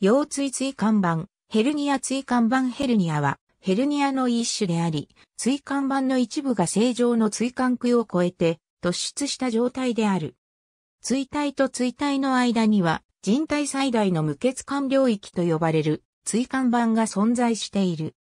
腰椎椎間板、ヘルニア椎間板ヘルニアは、ヘルニアの一種であり、椎間板の一部が正常の椎間区を超えて突出した状態である。椎体と椎体の間には、人体最大の無血管領域と呼ばれる椎間板が存在している。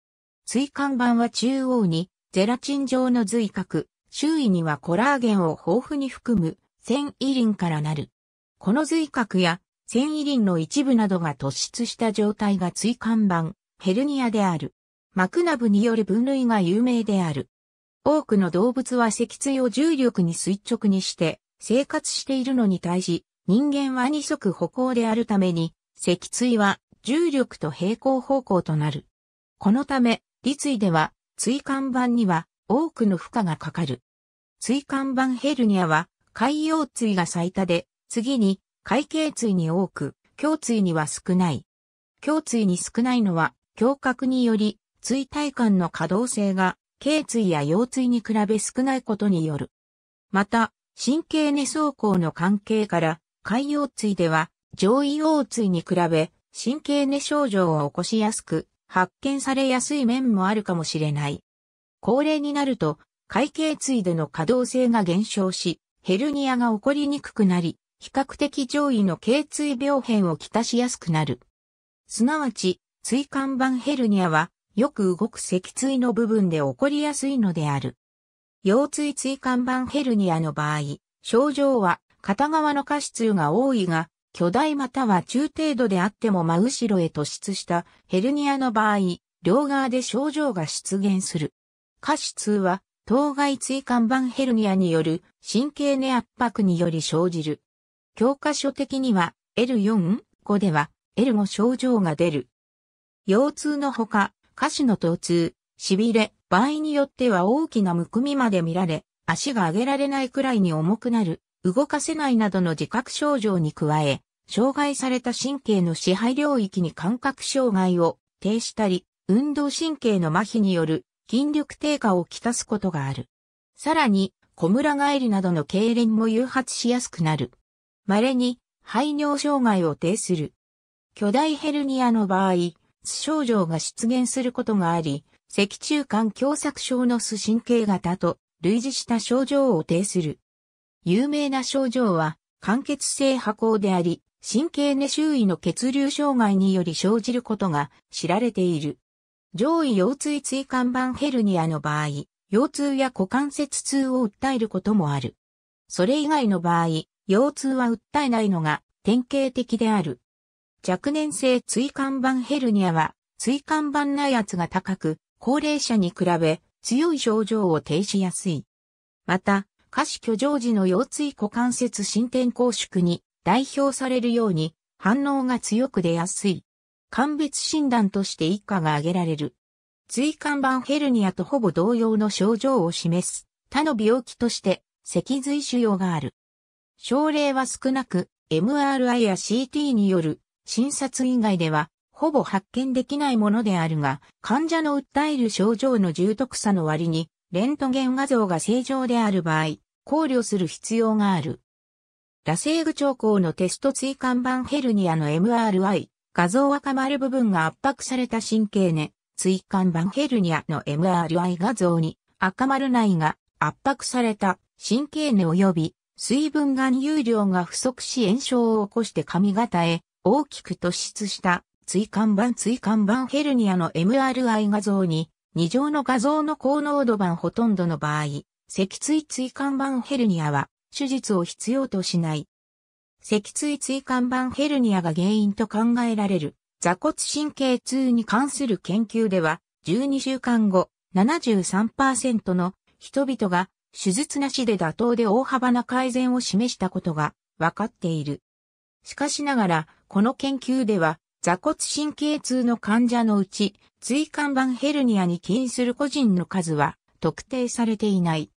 椎間板は中央にゼラチン状の髄核、周囲にはコラーゲンを豊富に含む繊維輪からなる。この髄核や繊維輪の一部などが突出した状態が椎間板、ヘルニアである。クナブによる分類が有名である。多くの動物は脊椎を重力に垂直にして生活しているのに対し、人間は二足歩行であるために、脊椎は重力と平行方向となる。このため、立位では、椎間板には多くの負荷がかかる。椎間板ヘルニアは、海洋椎が最多で、次に海頸椎に多く、胸椎には少ない。胸椎に少ないのは、胸郭により、椎体管の可動性が、頸椎や腰椎に比べ少ないことによる。また、神経根走行の関係から、海腰椎では、上位腰椎に比べ、神経根症状を起こしやすく、発見されやすい面もあるかもしれない。高齢になると、会頸椎での可動性が減少し、ヘルニアが起こりにくくなり、比較的上位の頸椎病変をきたしやすくなる。すなわち、椎間板ヘルニアは、よく動く脊椎の部分で起こりやすいのである。腰椎椎間板ヘルニアの場合、症状は片側の下肢痛が多いが、巨大または中程度であっても真後ろへ突出したヘルニアの場合、両側で症状が出現する。下肢痛は、当該椎間板ヘルニアによる神経根圧迫により生じる教科書的には L4、5では L5 症状が出る。腰痛のほか、下肢の疼痛、痺れ、場合によっては大きなむくみまで見られ、足が上げられないくらいに重くなる、動かせないなどの自覚症状に加え、障害された神経の支配領域に感覚障害を呈したり、運動神経の麻痺による筋力低下をきたすことがある。さらに、小村返りなどの痙攣も誘発しやすくなる。稀に排尿障害を呈する。巨大ヘルニアの場合、巣症状が出現することがあり、脊柱管狭窄症の巣神経型と類似した症状を呈する。有名な症状は、間欠性破行であり、神経根周囲の血流障害により生じることが知られている。上位腰椎椎間板ヘルニアの場合、腰痛や股関節痛を訴えることもある。それ以外の場合、腰痛は訴えないのが典型的である。若年性椎間板ヘルニアは、椎間板内圧が高く、高齢者に比べ強い症状を呈しやすい。また、下肢居上時の腰椎股関節進展拘縮に代表されるように反応が強く出やすい。鑑別診断として以下が挙げられる。椎間板ヘルニアとほぼ同様の症状を示す他の病気として脊髄腫瘍がある。症例は少なく、MRI や CT による診察以外では、ほぼ発見できないものであるが、患者の訴える症状の重篤さの割に、レントゲン画像が正常である場合、考慮する必要がある。セー具長候のテスト椎間板ヘルニアの MRI、画像赤丸部分が圧迫された神経ね、椎間板ヘルニアの MRI 画像に赤丸内が圧迫された神経根及び水分含有量が不足し炎症を起こして髪型へ大きく突出した椎間板椎間板ヘルニアの MRI 画像に2乗の画像の高濃度版ほとんどの場合、脊椎椎間板ヘルニアは手術を必要としない。脊椎椎間板ヘルニアが原因と考えられる座骨神経痛に関する研究では12週間後73%の人々が手術なしで妥当で大幅な改善を示したことが分かっている。しかしながら、この研究では、座骨神経痛の患者のうち、椎間板ヘルニアに起因する個人の数は特定されていない。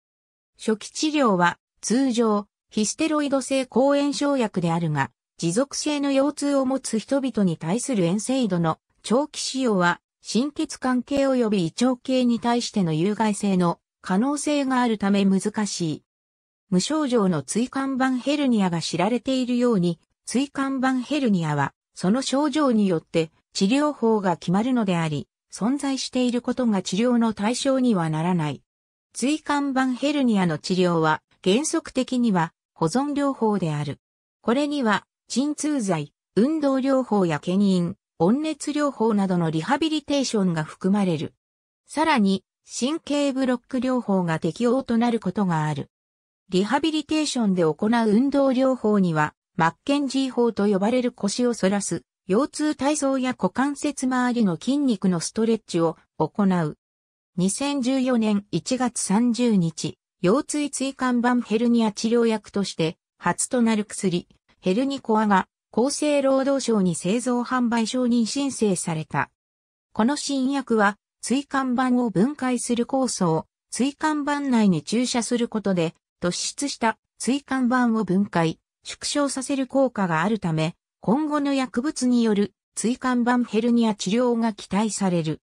初期治療は通常、ヒステロイド性抗炎症薬であるが、持続性の腰痛を持つ人々に対する炎征度の長期使用は、心血管系及び胃腸系に対しての有害性の可能性があるため難しい。無症状の椎間板ヘルニアが知られているように、椎間板ヘルニアは、その症状によって治療法が決まるのであり、存在していることが治療の対象にはならない。椎間板ヘルニアの治療は、原則的には保存療法である。これには、鎮痛剤、運動療法や牽引、温熱療法などのリハビリテーションが含まれる。さらに、神経ブロック療法が適用となることがある。リハビリテーションで行う運動療法には、マッケンジー法と呼ばれる腰を反らす、腰痛体操や股関節周りの筋肉のストレッチを行う。2014年1月30日、腰椎椎間板ヘルニア治療薬として初となる薬、ヘルニコアが厚生労働省に製造販売承認申請された。この新薬は椎間板を分解する酵素を椎間板内に注射することで突出した椎間板を分解、縮小させる効果があるため、今後の薬物による椎間板ヘルニア治療が期待される。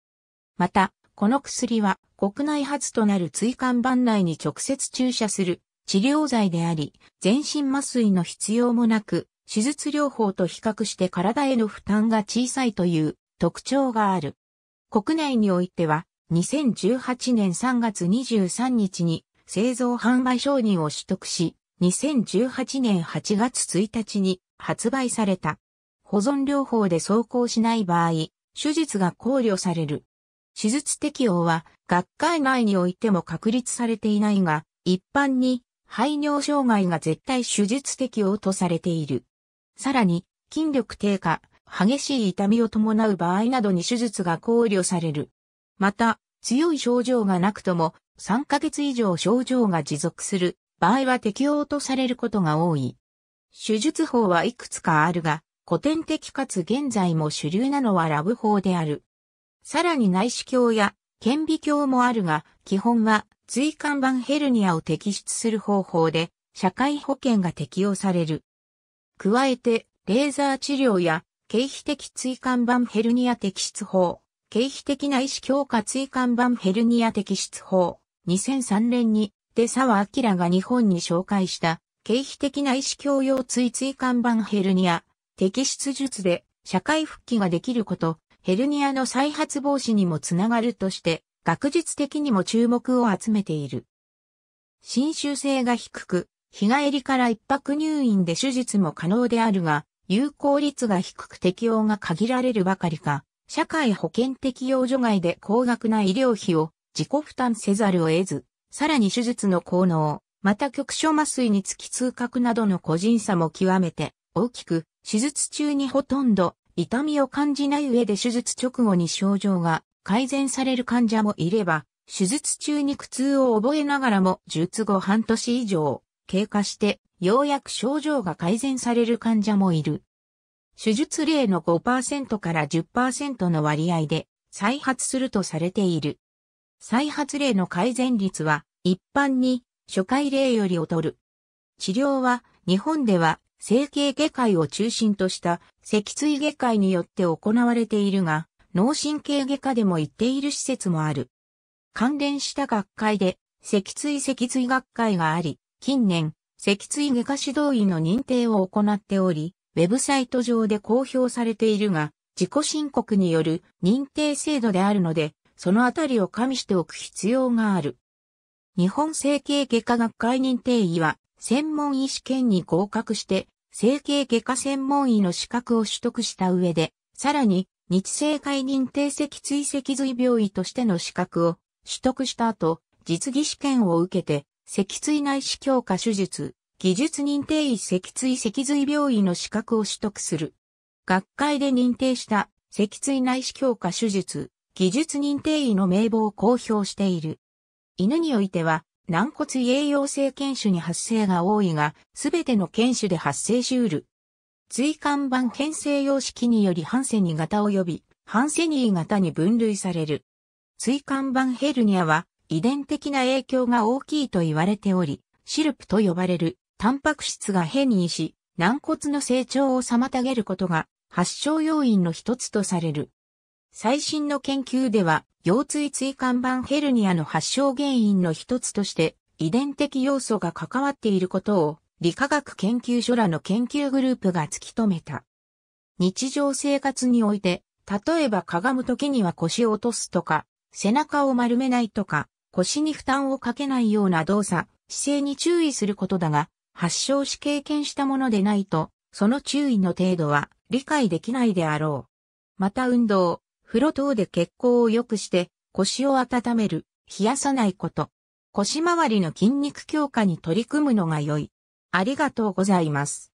また、この薬は国内初となる椎間板内に直接注射する治療剤であり、全身麻酔の必要もなく、手術療法と比較して体への負担が小さいという特徴がある。国内においては、2018年3月23日に製造販売承認を取得し、2018年8月1日に発売された。保存療法で走行しない場合、手術が考慮される。手術適用は学会内においても確立されていないが、一般に排尿障害が絶対手術適用とされている。さらに、筋力低下、激しい痛みを伴う場合などに手術が考慮される。また、強い症状がなくとも3ヶ月以上症状が持続する場合は適用とされることが多い。手術法はいくつかあるが、古典的かつ現在も主流なのはラブ法である。さらに内視鏡や顕微鏡もあるが、基本は椎間板ヘルニアを摘出する方法で、社会保険が適用される。加えて、レーザー治療や経皮的椎間板ヘルニア摘出法、経費的な意識強化椎間板ヘルニア摘出法、2003年に、で沢明が日本に紹介した、経費的な意識強要椎椎間板ヘルニア、摘出術で、社会復帰ができること、ヘルニアの再発防止にもつながるとして、学術的にも注目を集めている。侵襲性が低く、日帰りから一泊入院で手術も可能であるが、有効率が低く適用が限られるばかりか、社会保険適用除外で高額な医療費を自己負担せざるを得ず、さらに手術の効能、また局所麻酔につき痛覚などの個人差も極めて大きく、手術中にほとんど痛みを感じない上で手術直後に症状が改善される患者もいれば、手術中に苦痛を覚えながらも術後半年以上経過してようやく症状が改善される患者もいる。手術例の5%から10%の割合で再発するとされている。再発例の改善率は一般に初回例より劣る。治療は日本では整形外科医を中心とした脊椎外科医によって行われているが、脳神経外科でも行っている施設もある。関連した学会で脊椎脊椎学会があり、近年脊椎外科指導医の認定を行っており、ウェブサイト上で公表されているが、自己申告による認定制度であるので、そのあたりを加味しておく必要がある。日本整形外科学会認定医は、専門医試験に合格して、整形外科専門医の資格を取得した上で、さらに、日生会認定脊椎脊髄病医としての資格を取得した後、実技試験を受けて、脊椎内視鏡科手術、技術認定医脊椎脊髄病院の資格を取得する。学会で認定した脊椎内視鏡科手術、技術認定医の名簿を公表している。犬においては、軟骨栄養性犬種に発生が多いが、すべての犬種で発生しうる。椎間板編成様式によりハンセニ型及びハンセニー型に分類される。椎間板ヘルニアは遺伝的な影響が大きいと言われており、シルプと呼ばれるタンパク質が変異し、軟骨の成長を妨げることが発症要因の一つとされる。最新の研究では、腰椎椎間板ヘルニアの発症原因の一つとして、遺伝的要素が関わっていることを、理化学研究所らの研究グループが突き止めた。日常生活において、例えばかがむ時には腰を落とすとか、背中を丸めないとか、腰に負担をかけないような動作、姿勢に注意することだが、発症し経験したものでないと、その注意の程度は理解できないであろう。また運動、風呂等で血行を良くして腰を温める、冷やさないこと。腰周りの筋肉強化に取り組むのが良い。ありがとうございます。